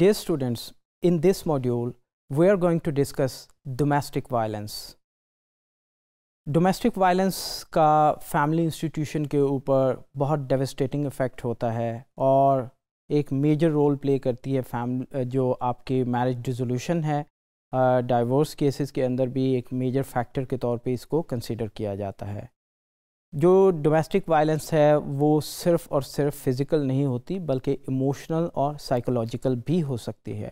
Dear students, in this module, we are going to discuss domestic violence. Domestic violence का family institution के ऊपर बहुत devastating effect होता है और एक मेजर रोल प्ले करती है फैमिली जो आपके मैरिज डिजोल्यूशन है डाइवोर्स केसेस के अंदर भी एक मेजर फैक्टर के तौर पे इसको कंसिडर किया जाता है जो डोमेस्टिक वायलेंस है वो सिर्फ और सिर्फ फिज़िकल नहीं होती बल्कि इमोशनल और साइकोलॉजिकल भी हो सकती है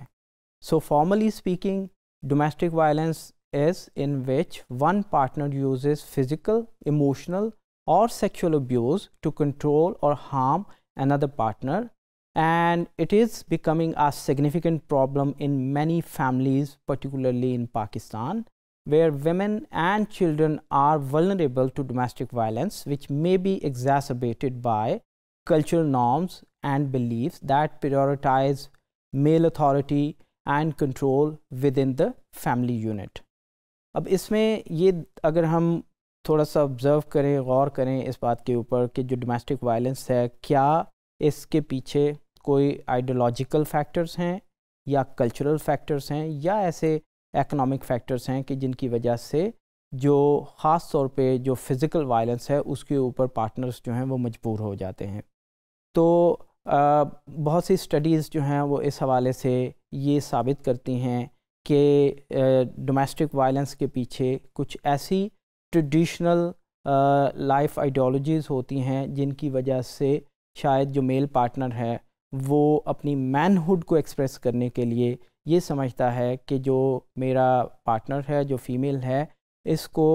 so formally speaking domestic violence is in which one partner use physical emotional और सेक्शुअल अब्यूज टू कंट्रोल और harm another partner and it is becoming a significant problem in many families particularly in Pakistan where women and children are vulnerable to domestic violence, which may be exacerbated by cultural norms and beliefs that prioritize male authority and control within the family unit. अब इसमें ये अगर हम थोड़ा सा observe करें गौर करें इस बात के ऊपर कि जो डोमेस्टिक वायलेंस है क्या इसके पीछे कोई आइडियोलॉजिकल फैक्टर्स हैं या कल्चरल फैक्टर्स हैं या ऐसे इकनॉमिक फैक्टर्स हैं कि जिनकी वजह से जो ख़ास तौर पे जो फ़िज़िकल वायलेंस है उसके ऊपर पार्टनर्स जो हैं वो मजबूर हो जाते हैं तो आ, बहुत सी स्टडीज़ जो हैं वो इस हवाले से ये साबित करती हैं कि डोमेस्टिक वायलेंस के पीछे कुछ ऐसी ट्रेडिशनल लाइफ आइडियोलॉजीज़ होती हैं जिनकी वजह से शायद जो मेल पार्टनर है वो अपनी मैनहुड को एक्सप्रेस करने के लिए ये समझता है कि जो मेरा पार्टनर है जो फीमेल है इसको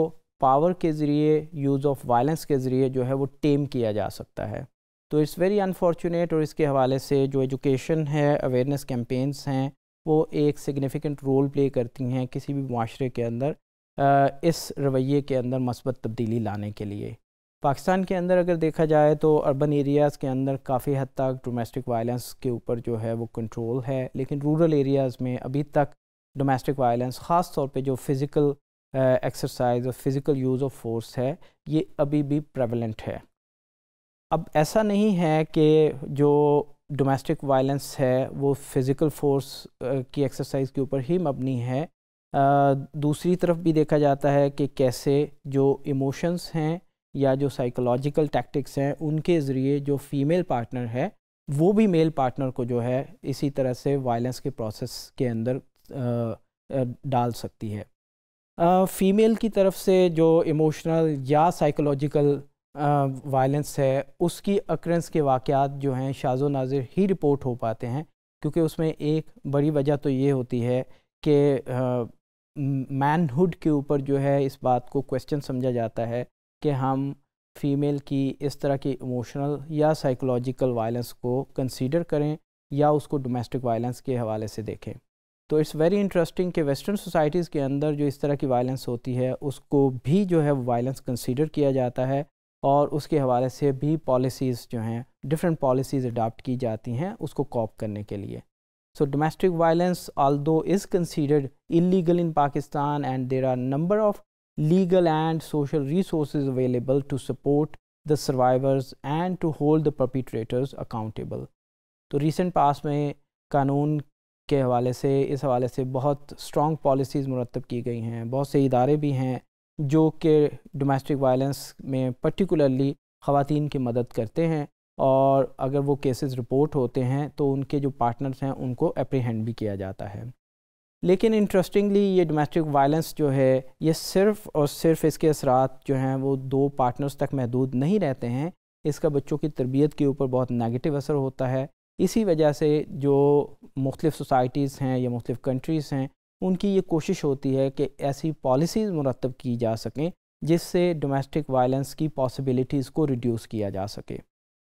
पावर के ज़रिए यूज़ ऑफ वायलेंस के ज़रिए जो है वो टेम किया जा सकता है तो इट्स वेरी अनफॉर्चुनेट और इसके हवाले से जो एजुकेशन है अवेयरनेस कैंपेन्स हैं वो एक सिग्निफिकेंट रोल प्ले करती हैं किसी भी माशरे के अंदर इस रवैये के अंदर मस्बत तब्दीली लाने के लिए पाकिस्तान के अंदर अगर देखा जाए तो अर्बन एरियाज़ के अंदर काफ़ी हद तक डोमेस्टिक वायलेंस के ऊपर जो है वो कंट्रोल है लेकिन रूरल एरियाज़ में अभी तक डोमेस्टिक वायलेंस ख़ास तौर पे जो फ़िज़िकल एक्सरसाइज और फ़िज़िकल यूज़ ऑफ फोर्स है ये अभी भी प्रेवलेंट है अब ऐसा नहीं है कि जो डोमेस्टिक वायलेंस है वो फ़िज़िकल फ़ोर्स की एक्सरसाइज के ऊपर ही मबनी है आ, दूसरी तरफ भी देखा जाता है कि कैसे जो इमोशंस हैं या जो साइकोलॉजिकल टैक्टिक्स हैं उनके ज़रिए जो फीमेल पार्टनर है वो भी मेल पार्टनर को जो है इसी तरह से वायलेंस के प्रोसेस के अंदर डाल सकती है फ़ीमेल की तरफ से जो इमोशनल या साइकोलॉजिकल वायलेंस है उसकी अक्रेंस के वाक़ जो हैं शाजो नाजिर ही रिपोर्ट हो पाते हैं क्योंकि उसमें एक बड़ी वजह तो ये होती है कि मैनहुड के ऊपर जो है इस बात को क्वेश्चन समझा जाता है कि हम फ़ीमेल की इस तरह की इमोशनल या साइकोलॉजिकल वायलेंस को कंसीडर करें या उसको डोमेस्टिक वायलेंस के हवाले से देखें तो इट्स वेरी इंटरेस्टिंग कि वेस्टर्न सोसाइटीज़ के अंदर जो इस तरह की वायलेंस होती है उसको भी जो है वायलेंस कंसीडर किया जाता है और उसके हवाले से भी पॉलिसीज़ जो हैं डिफरेंट पॉलिसीज़ अडाप्ट की जाती हैं उसको कॉप करने के लिए so domestic violence all is considered illegal in Pakistan and there are number of legal and social resources available to support the survivors and to hold the perpetrators accountable. तो recent past में कानून के हवाले से इस हवाले से बहुत strong policies मुरतब की गई हैं बहुत से इदारे भी हैं जो कि domestic violence में particularly खातन की मदद करते हैं और अगर वो केसेस रिपोर्ट होते हैं तो उनके जो पार्टनर्स हैं उनको अप्रीहेंड भी किया जाता है लेकिन इंटरेस्टिंगली ये डोमेस्टिक वायलेंस जो है ये सिर्फ और सिर्फ इसके असरा जो हैं वो दो पार्टनर्स तक महदूद नहीं रहते हैं इसका बच्चों की तरबियत के ऊपर बहुत नेगेटिव असर होता है इसी वजह से जो मुख्तफ सोसाइटीज़ हैं या मुख्तु कंट्रीज़ हैं उनकी ये कोशिश होती है कि ऐसी पॉलिसीज़ मुरतब की जा सकें जिससे डोमेस्टिक वायलेंस की पॉसिबिलिटीज़ को रिड्यूस किया जा सके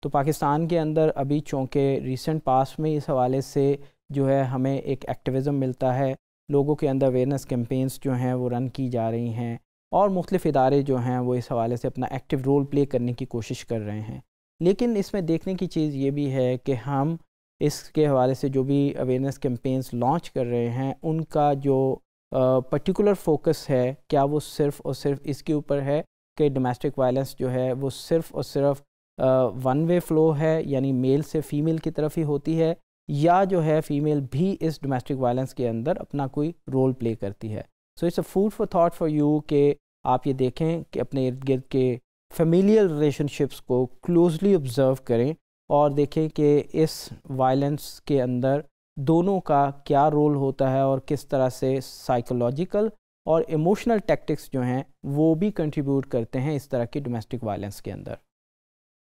तो पाकिस्तान के अंदर अभी चूँकि रिसेंट पास में इस हवाले से जो है हमें एक एक्टिविज़म मिलता है लोगों के अंदर अवेयरनेस कैंपेन्स जो हैं वो रन की जा रही हैं और मुख्तफ इदारे जो हैं वो इस हवाले से अपना एक्टिव रोल प्ले करने की कोशिश कर रहे हैं लेकिन इसमें देखने की चीज़ ये भी है कि हम इसके हवाले से जो भी अवेयरनेस कैंपेन्स लॉन्च कर रहे हैं उनका जो पर्टिकुलर फोकस है क्या वो सिर्फ़ और सिर्फ इसके ऊपर है कि डोमेस्टिक वायलेंस जो है वो सिर्फ़ और सिर्फ वन वे फ़्लो है यानी मेल से फ़ीमेल की तरफ ही होती है या जो है फीमेल भी इस डोमेस्टिक वायलेंस के अंदर अपना कोई रोल प्ले करती है so it's a food for thought for you कि आप ये देखें कि अपने इर्द गिर्द के फेमिलियल रिलेशनशिप्स को क्लोजली ऑब्ज़र्व करें और देखें कि इस वायलेंस के अंदर दोनों का क्या रोल होता है और किस तरह से साइकोलॉजिकल और इमोशनल टैक्टिक्स जो हैं वो भी कंट्रीब्यूट करते हैं इस तरह की डोमेस्टिक वायलेंस के अंदर